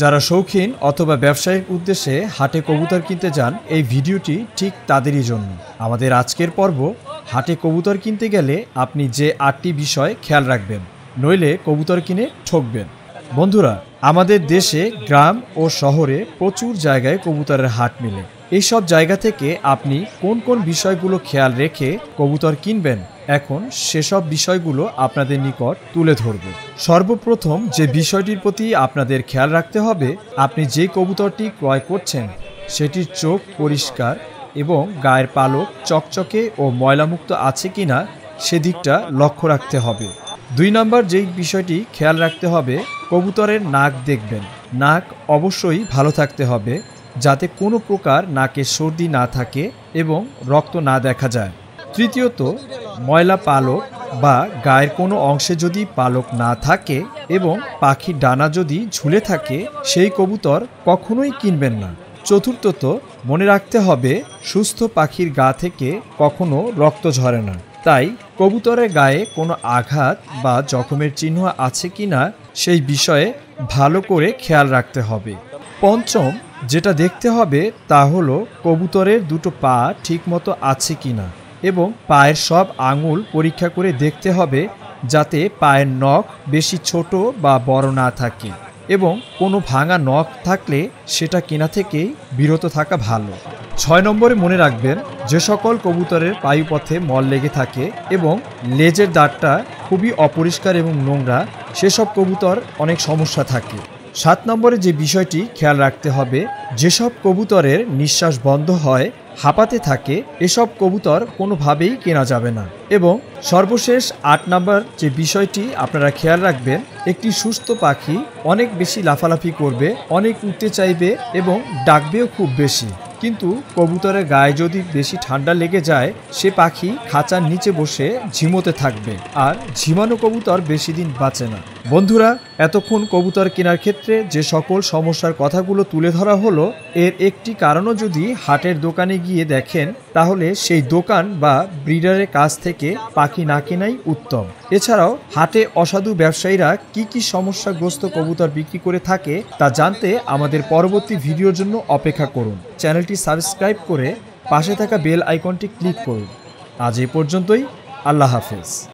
যারা শৌখিন অথবা ব্যবসায়িক উদ্দেশ্যে হাটে কবুতর কিনতে যান এই ভিডিওটি ঠিক তাদেরই জন্য আমাদের আজকের পর্ব হাটে কবুতর কিনতে গেলে আপনি যে আটটি বিষয় খেয়াল রাখবেন নইলে কবুতর কিনে ঠকবেন বন্ধুরা আমাদের দেশে গ্রাম ও শহরে প্রচুর জায়গায় কবুতরের হাট মিলে এইসব জায়গা থেকে আপনি কোন কোন বিষয়গুলো খেয়াল রেখে কবুতর কিনবেন এখন সেসব বিষয়গুলো আপনাদের নিকট তুলে ধরব সর্বপ্রথম যে বিষয়টির প্রতি আপনাদের খেয়াল রাখতে হবে আপনি যে কবুতরটি ক্রয় করছেন সেটির চোখ পরিষ্কার এবং গায়ের পালক চকচকে ও ময়লামুক্ত আছে কিনা সেদিকটা লক্ষ্য রাখতে হবে দুই নম্বর যেই বিষয়টি খেয়াল রাখতে হবে কবুতরের নাক দেখবেন নাক অবশ্যই ভালো থাকতে হবে যাতে কোনো প্রকার নাকে সর্দি না থাকে এবং রক্ত না দেখা যায় তৃতীয়ত ময়লা পালক বা গায়ের কোনো অংশে যদি পালক না থাকে এবং পাখির ডানা যদি ঝুলে থাকে সেই কবুতর কখনোই কিনবেন না চতুর্থত মনে রাখতে হবে সুস্থ পাখির গা থেকে কখনো রক্ত ঝরে না তাই কবুতরের গায়ে কোনো আঘাত বা জখমের চিহ্ন আছে কি না সেই বিষয়ে ভালো করে খেয়াল রাখতে হবে পঞ্চম যেটা দেখতে হবে তা হলো কবুতরের দুটো পা ঠিকমতো আছে কি না এবং পায়ের সব আঙুল পরীক্ষা করে দেখতে হবে যাতে পায়ের নখ বেশি ছোট বা বড় না থাকে এবং কোনো ভাঙা নখ থাকলে সেটা কেনা থেকেই বিরত থাকা ভালো ছয় নম্বরে মনে রাখবেন যে সকল কবুতরের পায়ুপথে মল লেগে থাকে এবং লেজের দাঁতটা খুবই অপরিষ্কার এবং নোংরা সেসব কবুতর অনেক সমস্যা থাকে সাত নম্বরে যে বিষয়টি খেয়াল রাখতে হবে যেসব কবুতরের নিঃশ্বাস বন্ধ হয় হাঁপাতে থাকে এসব কবুতর কোনোভাবেই কেনা যাবে না এবং সর্বশেষ আট নম্বর যে বিষয়টি আপনারা খেয়াল রাখবেন একটি সুস্থ পাখি অনেক বেশি লাফালাফি করবে অনেক উঠতে চাইবে এবং ডাকবেও খুব বেশি কিন্তু কবুতরের গায়ে যদি বেশি ঠান্ডা লেগে যায় সে পাখি খাঁচার নিচে বসে ঝিমোতে থাকবে আর ঝিমানো কবুতর বেশি দিন বাঁচে না বন্ধুরা এতক্ষণ কবুতর কেনার ক্ষেত্রে যে সকল সমস্যার কথাগুলো তুলে ধরা হলো এর একটি কারণও যদি হাটের দোকানে গিয়ে দেখেন তাহলে সেই দোকান বা ব্রিডারের কাছ থেকে পাখি না কেনাই উত্তম এছাড়াও হাটে অসাধু ব্যবসায়ীরা কি কি সমস্যাগ্রস্ত কবুতর বিক্রি করে থাকে তা জানতে আমাদের পরবর্তী ভিডিওর জন্য অপেক্ষা করুন চ্যানেলটি সাবস্ক্রাইব করে পাশে থাকা বেল আইকনটি ক্লিক করুন আজ এ পর্যন্তই আল্লাহ হাফেজ